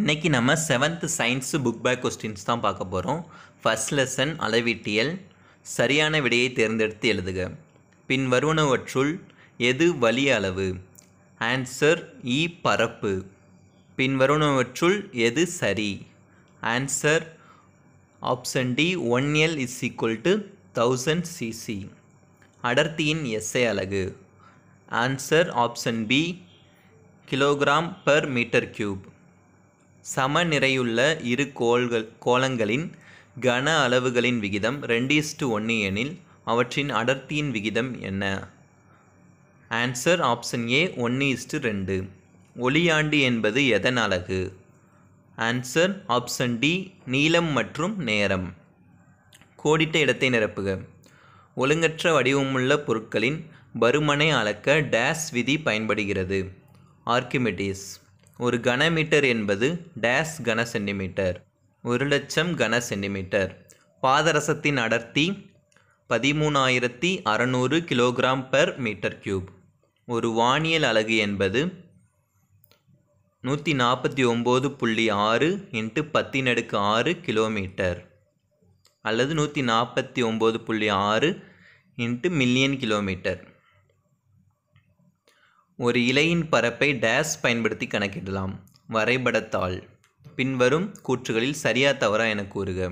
இன்றைக்கி நம்ம seventh science book back questions தான் பார்க்க போகிறோம் ஃபஸ்ட் லெசன் அளவீட்டியல் சரியான விடையை தேர்ந்தெடுத்து எழுதுக பின் வருவனவற்றுள் எது வலி அளவு ஆன்சர் இ e, பரப்பு பின் வருவனவற்றுள் எது சரி answer option D one L is equal to thousand CC அடர்த்தியின் எஸ்ஐ அலகு answer option B kilogram per metre cube சமநிறையுள்ள இரு கோள்கள் கோளங்களின் கன அளவுகளின் விகிதம் ரெண்டு இஸ்டு ஒன்று எனில் அவற்றின் அடர்த்தியின் விகிதம் என்ன ஆன்சர் ஆப்ஷன் ஏ ஒன்று இஸ்டு ரெண்டு ஒளியாண்டு என்பது எதன் அலகு ஆன்சர் ஆப்ஷன் டி நீளம் மற்றும் நேரம் கோடிட்ட இடத்தை நிரப்புக ஒழுங்கற்ற வடிவமுள்ள பொருட்களின் பருமனை அளக்க டேஸ் விதி பயன்படுகிறது ஆர்கிமெடிஸ் ஒரு கனமீட்டர் என்பது டேஸ் கன சென்டிமீட்டர் ஒரு லட்சம் கன சென்டிமீட்டர் பாதரசத்தின் அடர்த்தி பதிமூணாயிரத்தி அறநூறு கிலோகிராம் பர் மீட்டர் கியூப் ஒரு வானியல் அலகு என்பது நூற்றி நாற்பத்தி ஒம்பது புள்ளி ஆறு இன்ட்டு பத்தினடுக்கு ஆறு கிலோமீட்டர் அல்லது நூற்றி நாற்பத்தி ஒம்பது புள்ளி ஆறு இன்ட்டு மில்லியன் கிலோமீட்டர் ஒரு இலையின் பரப்பை டேஸ் பயன்படுத்தி கணக்கிடலாம் வரைபடத்தாள் பின்வரும் கூற்றுகளில் சரியா தவறா என கூறுக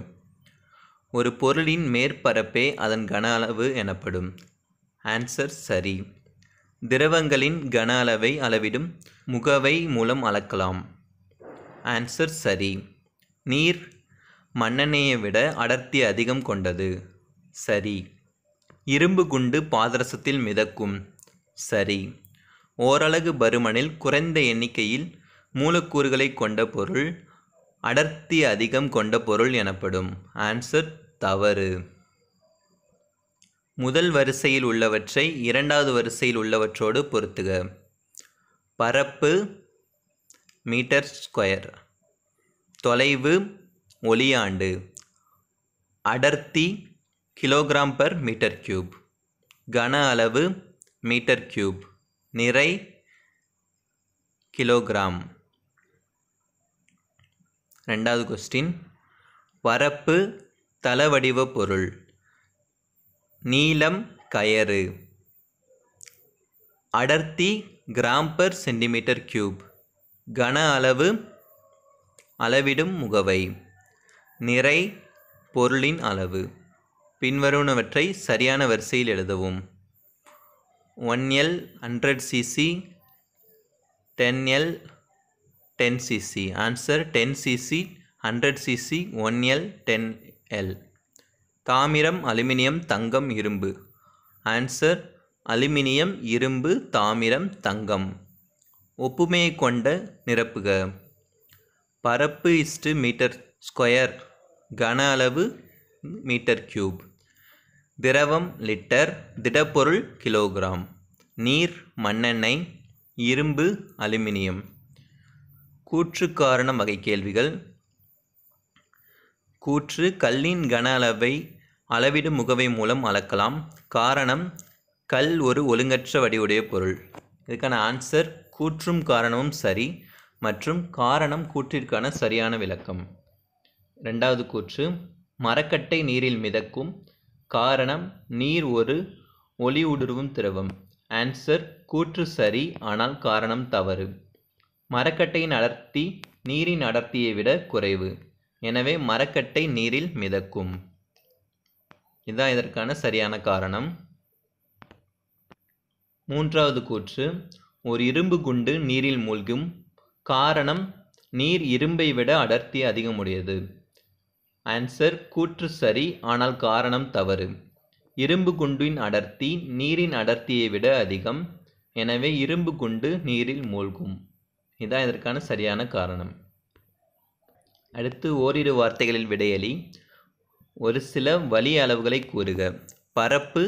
ஒரு பொருளின் மேற்பரப்பே அதன் கன அளவு எனப்படும் ஆன்சர் சரி திரவங்களின் கன அளவை அளவிடும் முகவை மூலம் அளக்கலாம் ஆன்சர் சரி நீர் மண்ணெண்ணெயை விட அடர்த்தி அதிகம் கொண்டது சரி இரும்பு குண்டு பாதரசத்தில் மிதக்கும் சரி ஓரலகு பருமனில் குறைந்த எண்ணிக்கையில் மூலக்கூறுகளைக் கொண்ட பொருள் அடர்த்தி அதிகம் கொண்ட பொருள் எனப்படும் ஆன்சர் தவறு முதல் வரிசையில் உள்ளவற்றை இரண்டாவது வரிசையில் உள்ளவற்றோடு பொருத்துக பரப்பு மீட்டர் ஸ்கொயர் தொலைவு ஒளியாண்டு அடர்த்தி கிலோகிராம் பர் மீட்டர் கியூப் கன அளவு மீட்டர் கியூப் நிறை கிலோகிராம் ரெண்டாவது கொஸ்டின் வரப்பு தளவடிவ பொருள் நீளம் கயறு அடர்த்தி கிராம் பர் சென்டிமீட்டர் கியூப் கன அளவு அளவிடும் முகவை நிறை பொருளின் அளவு பின்வருவனவற்றை சரியான வரிசையில் எழுதவும் one L hundred CC ten L ten CC answer ten CC hundred CC one L ten L தாமிரம் அலுமினியம் தங்கம் இரும்பு ஆன்சர் அலுமினியம் இரும்பு தாமிரம் தங்கம் ஒப்புமையை கொண்ட நிரப்புக பரப்பு இஸ்டு மீட்டர் ஸ்கொயர் கன அளவு மீட்டர் கியூப் திரவம் லிட்டர் திடப்பொருள் கிலோகிராம் நீர் மண்ணெண்ணெய் இரும்பு அலுமினியம் கூற்று காரணம் வகை கேள்விகள் கூற்று கல்லின் கன அளவை அளவிடும் முகவை மூலம் அளக்கலாம் காரணம் கல் ஒரு ஒழுங்கற்ற வடிவுடைய பொருள் இதுக்கான ஆன்சர் கூற்றும் காரணமும் சரி மற்றும் காரணம் கூற்றிற்கான சரியான விளக்கம் ரெண்டாவது கூற்று மரக்கட்டை நீரில் மிதக்கும் காரணம் நீர் ஒரு ஒளி ஊடுருவும் திரவம் ஆன்சர் கூற்று சரி ஆனால் காரணம் தவறு மரக்கட்டையின் அடர்த்தி நீரின் அடர்த்தியை விட குறைவு எனவே மரக்கட்டை நீரில் மிதக்கும் இதுதான் இதற்கான சரியான காரணம் மூன்றாவது கூற்று ஒரு இரும்பு குண்டு நீரில் மூழ்கும் காரணம் நீர் இரும்பை விட அடர்த்தி அதிகமுடையது ஆன்சர் கூற்று சரி ஆனால் காரணம் தவறு இரும்பு குண்டின் அடர்த்தி நீரின் அடர்த்தியை விட அதிகம் எனவே இரும்பு குண்டு நீரில் மூழ்கும் இதான் இதற்கான சரியான காரணம் அடுத்து ஓரிரு வார்த்தைகளில் விடையளி ஒரு சில வலி அளவுகளை கூறுக பரப்பு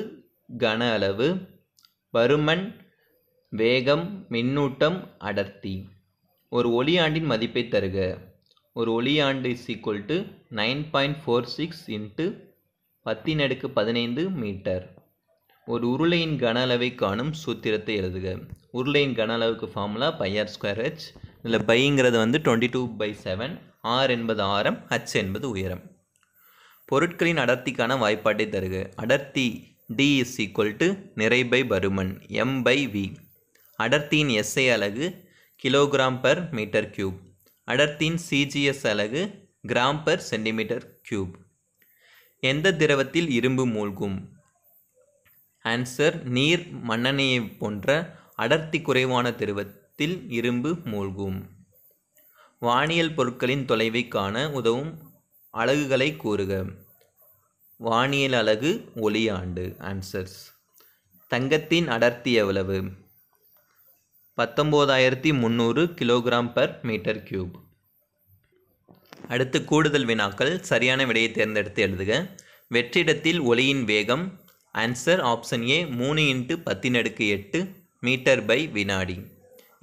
கன அளவு பருமன் வேகம் மின்னூட்டம் அடர்த்தி ஒரு ஒளியாண்டின் மதிப்பை தருக ஒரு ஒளியாண்டு is equal to nine point four six into பத்தின் அடுக்கு பதினைந்து மீட்டர் ஒரு உருளையின் கன அளவை காணும் சூத்திரத்தை எழுதுக உருளையின் கன அளவுக்கு ஃபார்முலா பையர் ஸ்கொயர் ஹெச் இதில் பைங்கிறது வந்து twenty two by seven R என்பது ஆரம் ஹச் என்பது உயரம் பொருட்களின் அடர்த்திக்கான வாய்ப்பாட்டை தருக அடர்த்தி டி இஸ் ஈக்குவல் டு நிறை பை பருமன் எம் பை வி அடர்த்தியின் எஸ்ஐ அலகு கிலோகிராம் பர் மீட்டர் கியூப் அடர்த்தியின் சிஜிஎஸ் அலகு கிராம் பர் சென்டிமீட்டர் கியூப் எந்த திரவத்தில் இரும்பு மூழ்கும் ஆன்சர் நீர் மண்ணெண்ணெயை போன்ற அடர்த்தி குறைவான திரவத்தில் இரும்பு மூழ்கும் வானியல் பொருட்களின் தொலைவை காண உதவும் அலகுகளை கூறுக வானியல் அலகு ஒளியாண்டு ஆன்சர்ஸ் தங்கத்தின் அடர்த்தி எவ்வளவு பத்தொம்போதாயிரத்தி முந்நூறு கிலோகிராம் பர் மீட்டர் கியூப் அடுத்து கூடுதல் வினாக்கள் சரியான விடையை தேர்ந்தெடுத்து எழுதுக வெற்றிடத்தில் ஒளியின் வேகம் ஆன்சர் ஆப்ஷன் ஏ மூணு இன்ட்டு பத்தினடுக்கு எட்டு மீட்டர் பை வினாடி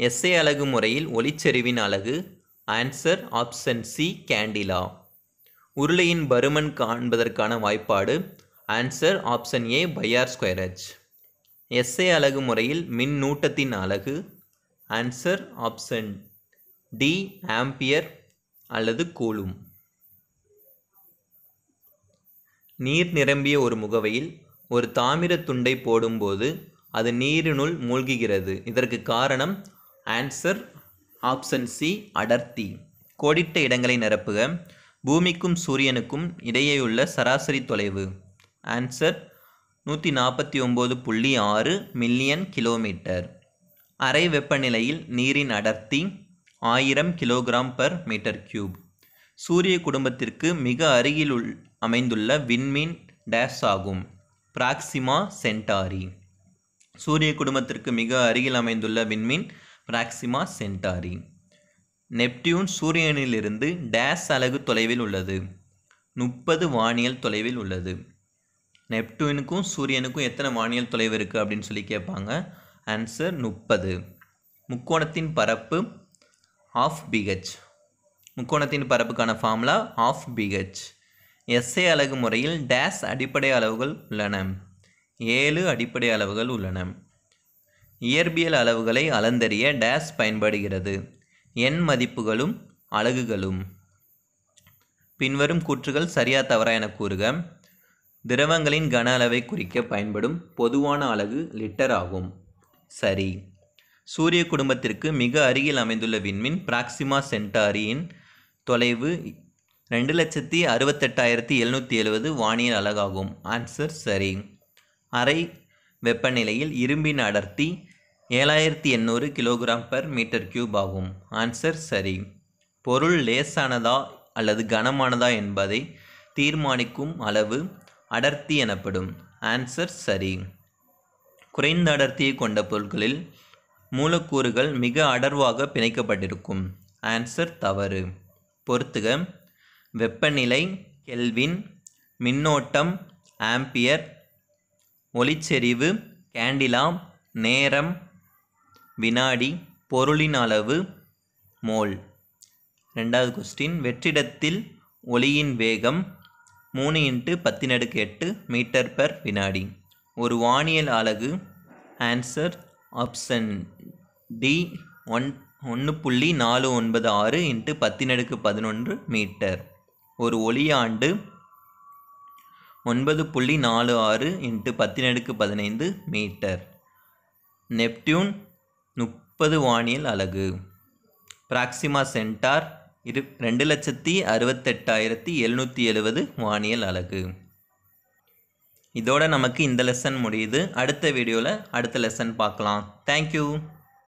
எஸ்ஏ அலகு முறையில் ஒளிச்செறிவின் அலகு ஆன்சர் ஆப்ஷன் சி கேண்டிலா உருளையின் பருமன் காண்பதற்கான வாய்ப்பாடு answer option A pi r square h SI அலகு முறையில் மின்னூட்டத்தின் அலகு ஆன்சர் ஆப்ஷன் டி ஆம்பியர் அல்லது கூலும் நீர் நிரம்பிய ஒரு முகவையில் ஒரு தாமிர துண்டை போடும்போது அது நீரினுள் மூழ்குகிறது இதற்கு காரணம் ஆன்சர் ஆப்ஷன் சி அடர்த்தி கோடிட்ட இடங்களை நிரப்புக பூமிக்கும் சூரியனுக்கும் இடையேயுள்ள சராசரி தொலைவு ஆன்சர் நூற்றி நாற்பத்தி ஒம்பது புள்ளி ஆறு மில்லியன் கிலோமீட்டர் அறை வெப்பநிலையில் நீரின் அடர்த்தி ஆயிரம் கிலோகிராம் பர் மீட்டர் கியூப் சூரிய குடும்பத்திற்கு மிக அருகில் உள் அமைந்துள்ள விண்மீன் டேஷ் ஆகும் பிராக்சிமா சென்டாரி சூரிய குடும்பத்திற்கு மிக அருகில் அமைந்துள்ள விண்மீன் பிராக்சிமா சென்டாரி நெப்டியூன் சூரியனிலிருந்து டேஸ் அலகு தொலைவில் உள்ளது முப்பது வானியல் தொலைவில் உள்ளது நெப்டியூனுக்கும் சூரியனுக்கும் எத்தனை வானியல் தொலைவு இருக்குது அப்படின்னு சொல்லி கேட்பாங்க ஆன்சர் முப்பது முக்கோணத்தின் பரப்பு ஆஃப் பிஹெச் முக்கோணத்தின் பரப்புக்கான ஃபார்முலா ஆஃப் பிஹெச் எஸ்ஏ அலகு முறையில் டேஸ் அடிப்படை அளவுகள் உள்ளன ஏழு அடிப்படை அளவுகள் உள்ளன இயற்பியல் அளவுகளை அளந்தறிய டேஸ் பயன்படுகிறது எண் மதிப்புகளும் அலகுகளும் பின்வரும் கூற்றுகள் சரியா தவறா என கூறுக திரவங்களின் கன அளவை குறிக்க பயன்படும் பொதுவான அலகு லிட்டர் ஆகும் சரி சூரிய குடும்பத்திற்கு மிக அருகில் அமைந்துள்ள விண்மீன் பிராக்சிமா சென்டாரியின் தொலைவு ரெண்டு லட்சத்தி அறுபத்தெட்டாயிரத்தி எழுநூற்றி எழுபது வானியல் அழகாகும் ஆன்சர் சரி அறை வெப்பநிலையில் இரும்பின் அடர்த்தி ஏழாயிரத்தி எண்ணூறு கிலோகிராம் பர் மீட்டர் கியூப் ஆகும் ஆன்சர் சரி பொருள் லேசானதா அல்லது கனமானதா என்பதை தீர்மானிக்கும் அளவு அடர்த்தி எனப்படும் ஆன்சர் சரி குறைந்த அடர்த்தியை கொண்ட பொருட்களில் மூலக்கூறுகள் மிக அடர்வாக பிணைக்கப்பட்டிருக்கும் ஆன்சர் தவறு பொறுத்துக வெப்பநிலை கெல்வின் மின்னோட்டம் ஆம்பியர் ஒளிச்செறிவு கேண்டிலா நேரம் வினாடி பொருளின் அளவு மோல் ரெண்டாவது கொஸ்டின் வெற்றிடத்தில் ஒளியின் வேகம் மூணு இன்ட்டு பத்தினடுக்கு எட்டு மீட்டர் பர் வினாடி ஒரு வானியல் அலகு ஆன்சர் ஆப்ஷன் டி ஒன் ஒன்று புள்ளி நாலு ஒன்பது ஆறு இன்ட்டு பத்தினடுக்கு பதினொன்று மீட்டர் ஒரு ஒளியாண்டு ஒன்பது புள்ளி நாலு ஆறு இன்ட்டு பத்தினடுக்கு பதினைந்து மீட்டர் நெப்டியூன் முப்பது வானியல் அலகு பிராக்சிமா சென்டார் இரு ரெண்டு லட்சத்தி அறுபத்தெட்டாயிரத்தி எழுநூற்றி எழுபது வானியல் அலகு இதோட நமக்கு இந்த லெசன் முடியுது அடுத்த வீடியோவில் அடுத்த லெசன் பார்க்கலாம் தேங்க்யூ